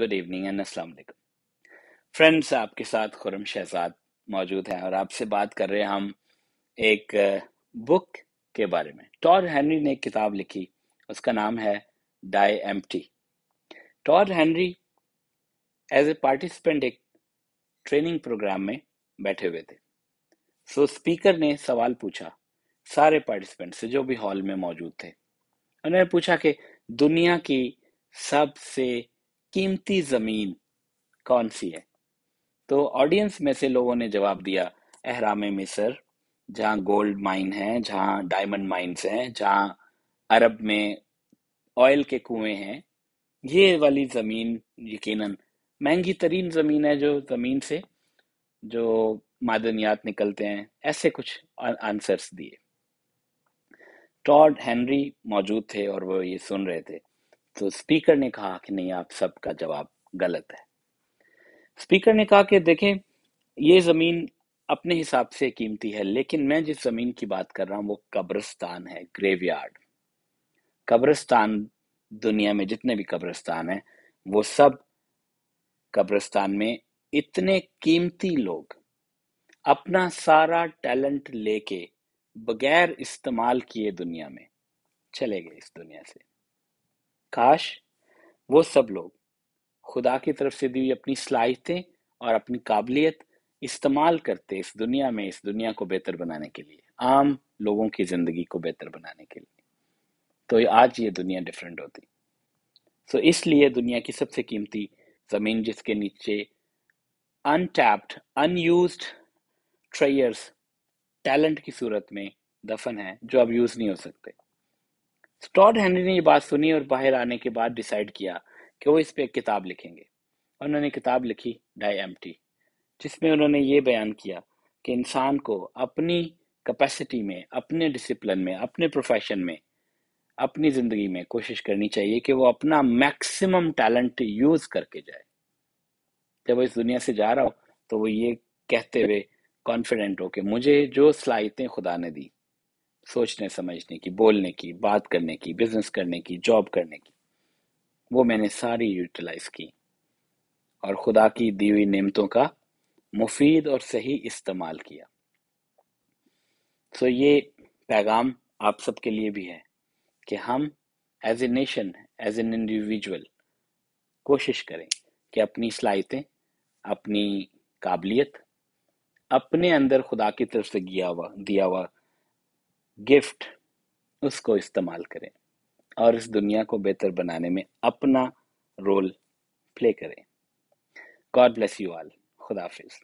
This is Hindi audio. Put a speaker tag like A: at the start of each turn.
A: गुड इवनिंग एंड अस्सलाम फ्रेंड्स आपके साथ खुरम शहजाद मौजूद हैं और आपसे बात कर रहे हैं हम एक बुक uh, के बारे में टॉर हेनरी ने एक किताब लिखी उसका नाम है डाई एम टी टॉर हेनरी एज ए पार्टिसिपेंट एक ट्रेनिंग प्रोग्राम में बैठे हुए थे सो so, स्पीकर ने सवाल पूछा सारे पार्टिसिपेंट से जो भी हॉल में मौजूद थे उन्होंने पूछा कि दुनिया की सबसे कीमती जमीन कौन सी है तो ऑडियंस में से लोगों ने जवाब दिया अहराम मिसर जहाँ गोल्ड माइन है जहाँ डायमंड माइंस हैं जहाँ अरब में ऑयल के कुएं हैं ये वाली ज़मीन यकीनन महंगी तरीन ज़मीन है जो ज़मीन से जो मादनियात निकलते हैं ऐसे कुछ आंसर्स दिए टॉड हेनरी मौजूद थे और वो ये सुन रहे थे तो स्पीकर ने कहा कि नहीं आप सबका जवाब गलत है स्पीकर ने कहा कि देखें ये ज़मीन अपने हिसाब से कीमती है लेकिन मैं जिस ज़मीन की बात कर रहा हूँ वो कब्रस्तान है ग्रेवयार्ड कब्रस्तान दुनिया में जितने भी कब्रस्तान है वो सब कब्रस्तान में इतने कीमती लोग अपना सारा टैलेंट लेके बगैर इस्तेमाल किए दुनिया में चले गए इस दुनिया से काश वो सब लोग खुदा की तरफ से दी हुई अपनी सलाहियतें और अपनी काबिलियत इस्तेमाल करते इस दुनिया में इस दुनिया को बेहतर बनाने के लिए आम लोगों की ज़िंदगी को बेहतर बनाने के लिए तो आज ये दुनिया डिफरेंट होती सो so, इसलिए दुनिया की सबसे कीमती ज़मीन जिसके नीचे अनटैप्ड अनयूज ट्रेयर्स टैलेंट की सूरत में दफन है जो अब यूज़ नहीं हो सकते तो टॉड हेनरी ने ये बात सुनी और बाहर आने के बाद डिसाइड किया कि वो इस पर एक किताब लिखेंगे उन्होंने किताब लिखी डाई एम टी जिसमें उन्होंने ये बयान किया कि इंसान को अपनी कैपेसिटी में अपने डिसिप्लिन में अपने प्रोफेशन में अपनी ज़िंदगी में कोशिश करनी चाहिए कि वो अपना मैक्सिमम टैलेंट यूज़ करके जाए जब वो इस दुनिया से जा रहा हो तो वो ये कहते हुए कॉन्फिडेंट हो कि मुझे जो सलाहितें खुदा ने दी सोचने समझने की बोलने की बात करने की बिजनेस करने की जॉब करने की वो मैंने सारी यूटिलाइज की और खुदा की दी हुई नियमतों का मुफीद और सही इस्तेमाल किया सो ये पैगाम आप सबके लिए भी है कि हम as a nation as an individual कोशिश करें कि अपनी सलाहितें अपनी काबिलियत अपने अंदर खुदा की तरफ से दिया हुआ दिया हुआ गिफ्ट उसको इस्तेमाल करें और इस दुनिया को बेहतर बनाने में अपना रोल प्ले करें गॉड ब्लेस यू ऑल खुदाफिज़